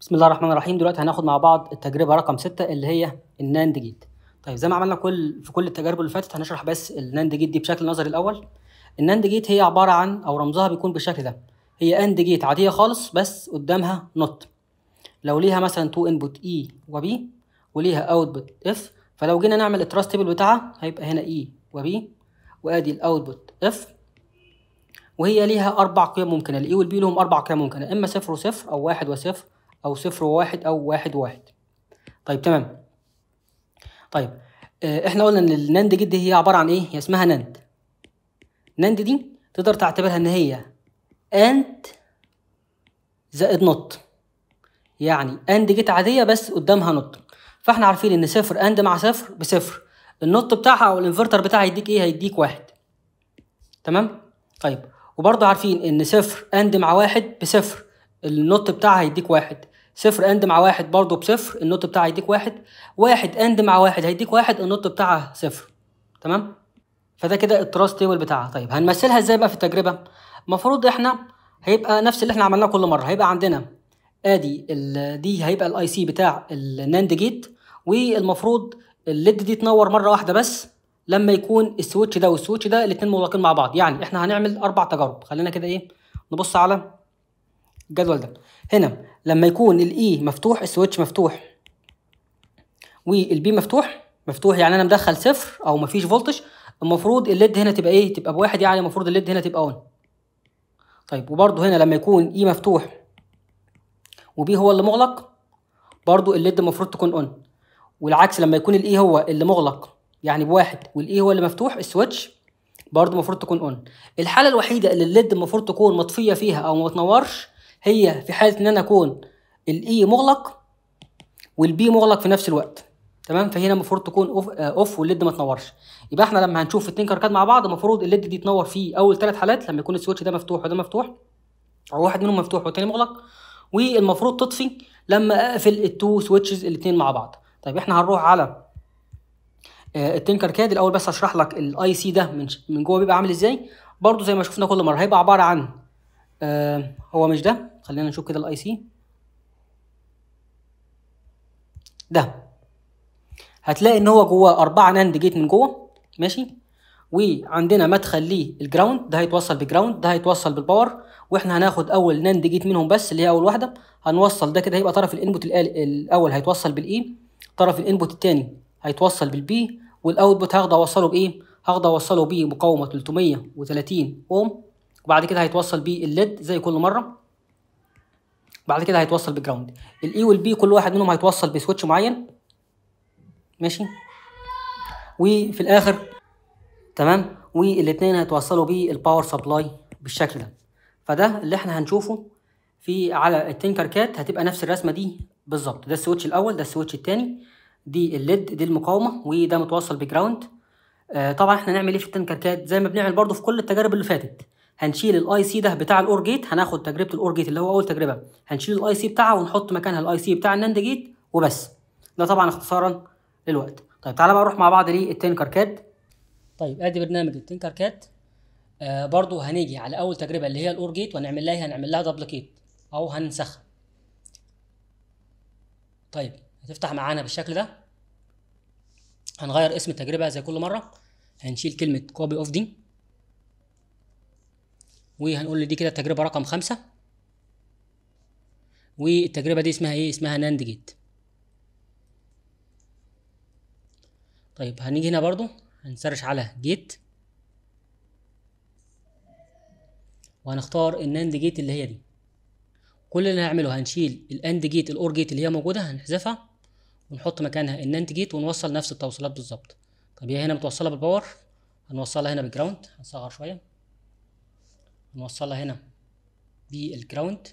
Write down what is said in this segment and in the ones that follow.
بسم الله الرحمن الرحيم دلوقتي هناخد مع بعض التجربه رقم 6 اللي هي الناند جيت طيب زي ما عملنا كل في كل التجارب اللي فاتت هنشرح بس الناند جيت دي بشكل نظري الاول الناند جيت هي عباره عن او رمزها بيكون بالشكل ده هي اند جيت عاديه خالص بس قدامها نوت لو ليها مثلا تو انبوت اي وبي وليها اوتبوت اف فلو جينا نعمل التراست تيبل بتاعها هيبقى هنا اي e وبي وادي الاوتبوت اف وهي ليها اربع قيم ممكنه الاي e والبي لهم اربع قيم ممكنه اما صفر وصفر او واحد وصفر أو صفر وواحد أو واحد واحد طيب تمام طيب آه، احنا قلنا ان الناند جد هي عبارة عن ايه؟ هي اسمها ناند ناند دي تقدر تعتبرها ان هي اند زائد نوت يعني اند جت عادية بس قدامها نوت فاحنا عارفين ان صفر اند مع صفر بصفر النوت بتاعها او الانفرتر بتاعها هيديك ايه؟ هيديك واحد تمام؟ طيب وبرضه عارفين ان صفر اند مع واحد بصفر النوت بتاعها هيديك واحد صفر اند مع واحد برضه بصفر النوت بتاعها هيديك واحد واحد اند مع واحد هيديك واحد النوت بتاعها صفر تمام فده كده التراست تيبل بتاعها طيب هنمثلها ازاي بقى في التجربه المفروض احنا هيبقى نفس اللي احنا عملناه كل مره هيبقى عندنا ادي دي هيبقى الاي سي بتاع الناند جيت والمفروض الليد دي تنور مره واحده بس لما يكون السويتش ده والسويتش ده الاثنين مغلقين مع بعض يعني احنا هنعمل اربع تجارب خلينا كده ايه نبص على الجدول ده هنا لما يكون الاي e مفتوح السويتش مفتوح والبي مفتوح مفتوح يعني انا مدخل صفر او مفيش فولتج المفروض الليد هنا تبقى ايه تبقى بواحد يعني المفروض الليد هنا تبقى اون طيب وبرده هنا لما يكون اي e مفتوح وبي هو اللي مغلق برده الليد المفروض تكون اون والعكس لما يكون الاي e هو اللي مغلق يعني بواحد والاي هو اللي مفتوح السويتش برده المفروض تكون اون الحاله الوحيده اللي الليد المفروض تكون مطفيه فيها او ما تنورش هي في حاله ان انا اكون الاي e مغلق والبي مغلق في نفس الوقت تمام فهنا المفروض تكون اوف اوف آه، والليد ما تنورش يبقى احنا لما هنشوف اتنين كاد مع بعض المفروض الليد دي تنور في اول ثلاث حالات لما يكون السويتش ده مفتوح وده مفتوح او واحد منهم مفتوح والتاني مغلق والمفروض تطفي لما اقفل التو سويتشز الاثنين مع بعض طيب احنا هنروح على آه، التنكر كاد الاول بس هشرح لك الاي سي ده من من جوه بيبقى عامل ازاي برضو زي ما شفنا كل مره هيبقى عباره عن آه هو مش ده خلينا نشوف كده الاي سي ده هتلاقي ان هو جواه اربعه ناند جيت من جوه ماشي وعندنا مدخل للجراوند ده هيتوصل بجراوند ده هيتوصل بالباور واحنا هناخد اول ناند جيت منهم بس اللي هي اول واحده هنوصل ده كده هيبقى طرف الانبوت الاول هيتوصل بالاي e. طرف الانبوت الثاني هيتوصل بالبي والاوتبوت هاخده اوصله بايه هاخده اوصله بمقاومه 330 اوم وبعد كده هيتوصل بيه الليد زي كل مره بعد كده هيتوصل بالجراوند الاي e والبي كل واحد منهم هيتوصل بسويتش معين ماشي وفي الاخر تمام والاثنين هيتوصلوا بالباور سبلاي بالشكل ده فده اللي احنا هنشوفه في على التنكر كات هتبقى نفس الرسمه دي بالظبط ده السويتش الاول ده السويتش الثاني دي الليد دي المقاومه وده متوصل بجراوند آه طبعا احنا هنعمل ايه في التنكر كات زي ما بنعمل برضو في كل التجارب اللي فاتت هنشيل الاي سي ده بتاع الاور جيت هناخد تجربه الاور جيت اللي هو اول تجربه هنشيل الاي سي بتاعها ونحط مكانها الاي سي بتاع الناند جيت وبس ده طبعا اختصارا للوقت طيب تعالى بقى نروح مع بعض للتنكر كات طيب ادي برنامج التينكر كات آه برضو هنيجي على اول تجربه اللي هي الاور جيت وهنعمل لها إيه؟ هنعمل لها دبليكيت او هننسخها طيب هتفتح معانا بالشكل ده هنغير اسم التجربه زي كل مره هنشيل كلمه كوبي اوف دي وهنقول دي كده التجربه رقم خمسة والتجربه دي اسمها ايه اسمها ناند جيت طيب هنيجي هنا برضو هنسرش على جيت وهنختار الناند جيت اللي هي دي كل اللي هنعمله هنشيل الاند جيت الاور جيت اللي هي موجوده هنحذفها ونحط مكانها الناند جيت ونوصل نفس التوصيلات بالظبط طب هي هنا متوصله بالباور هنوصلها هنا بالجراوند هنصغر شويه نوصلها هنا بالجراوند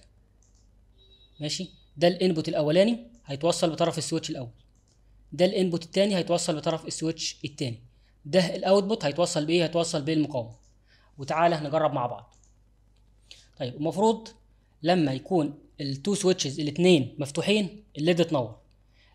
ماشي ده الانبوت الاولاني هيتوصل بطرف السويتش الاول ده الانبوت الثاني هيتوصل بطرف السويتش الثاني ده الاوتبوت هيتوصل بايه هيتوصل بالمقاومه وتعالى نجرب مع بعض طيب المفروض لما يكون التو سويتشز الاثنين مفتوحين الليد تنور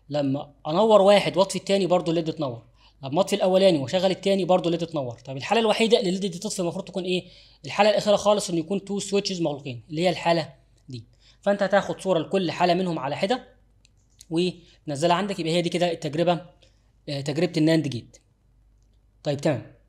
لما انور واحد واطفي الثاني برضو الليد تنور طب مطفي الاولاني واشغل الثاني برضه الليد تنور طب الحاله الوحيده اللي الليد تطفي المفروض تكون ايه الحاله الاخيره خالص ان يكون تو سويتشز مغلقين اللي هي الحاله دي فانت هتاخد صوره لكل حاله منهم على حده وتنزلها عندك يبقى هي دي كده التجربه تجربه آه، الناند جيت طيب تمام